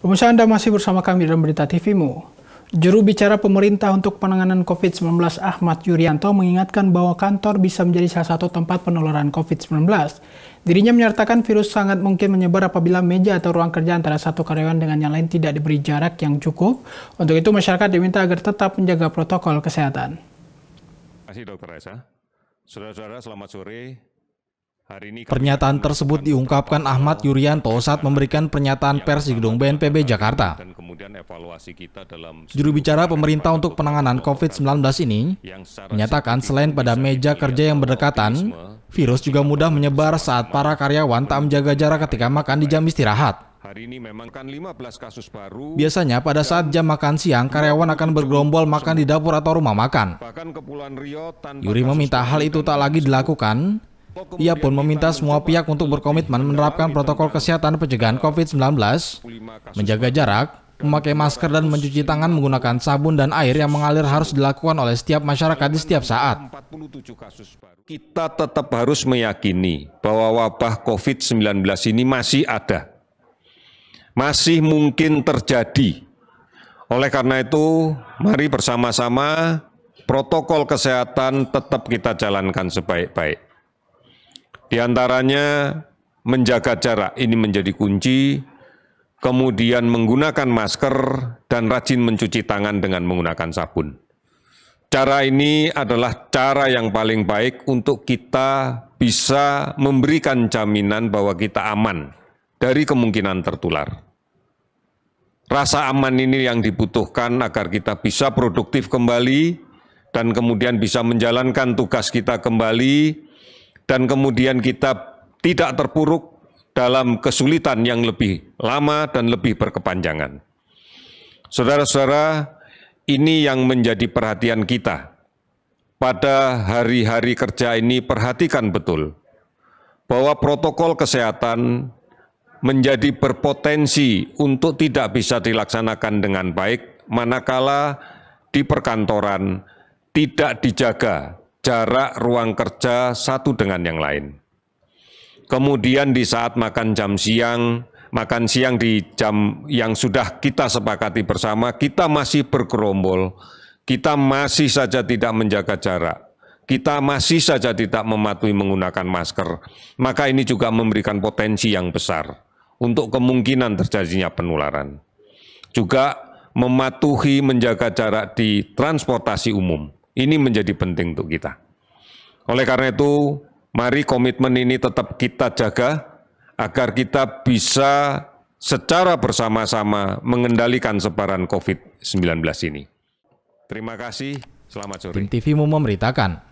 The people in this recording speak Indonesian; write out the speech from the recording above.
Pemirsa Anda masih bersama kami dalam Berita TVMU. Juru bicara pemerintah untuk penanganan COVID-19 Ahmad Yuryanto mengingatkan bahwa kantor bisa menjadi salah satu tempat penularan COVID-19. Dirinya menyatakan virus sangat mungkin menyebar apabila meja atau ruang kerja antara satu karyawan dengan yang lain tidak diberi jarak yang cukup. Untuk itu masyarakat diminta agar tetap menjaga protokol kesehatan. Terima kasih Dr. Raisa. Saudara-saudara selamat sore. Pernyataan tersebut diungkapkan Ahmad Yuryanto saat memberikan pernyataan pers di gedung BNPB Jakarta. Juru bicara pemerintah untuk penanganan COVID-19 ini menyatakan selain pada meja kerja yang berdekatan, virus juga mudah menyebar saat para karyawan tak menjaga jarak ketika makan di jam istirahat. Hari ini memang kan 15 kasus baru. Biasanya pada saat jam makan siang, karyawan akan bergerombol makan di dapur atau rumah makan. Yuri meminta hal itu tak lagi dilakukan ia pun meminta semua pihak untuk berkomitmen menerapkan protokol kesehatan pencegahan COVID-19, menjaga jarak, memakai masker dan mencuci tangan menggunakan sabun dan air yang mengalir harus dilakukan oleh setiap masyarakat di setiap saat. Kita tetap harus meyakini bahwa wabah COVID-19 ini masih ada. Masih mungkin terjadi. Oleh karena itu, mari bersama-sama protokol kesehatan tetap kita jalankan sebaik-baik. Di antaranya menjaga jarak ini menjadi kunci, kemudian menggunakan masker dan rajin mencuci tangan dengan menggunakan sabun. Cara ini adalah cara yang paling baik untuk kita bisa memberikan jaminan bahwa kita aman dari kemungkinan tertular. Rasa aman ini yang dibutuhkan agar kita bisa produktif kembali dan kemudian bisa menjalankan tugas kita kembali dan kemudian kita tidak terpuruk dalam kesulitan yang lebih lama dan lebih berkepanjangan. Saudara-saudara, ini yang menjadi perhatian kita. Pada hari-hari kerja ini perhatikan betul bahwa protokol kesehatan menjadi berpotensi untuk tidak bisa dilaksanakan dengan baik manakala di perkantoran tidak dijaga jarak ruang kerja satu dengan yang lain. Kemudian di saat makan jam siang, makan siang di jam yang sudah kita sepakati bersama, kita masih berkerombol, kita masih saja tidak menjaga jarak, kita masih saja tidak mematuhi menggunakan masker, maka ini juga memberikan potensi yang besar untuk kemungkinan terjadinya penularan. Juga mematuhi menjaga jarak di transportasi umum ini menjadi penting untuk kita. Oleh karena itu, mari komitmen ini tetap kita jaga agar kita bisa secara bersama-sama mengendalikan sebaran COVID-19 ini. Terima kasih, selamat sore. Tim TV memberitakan.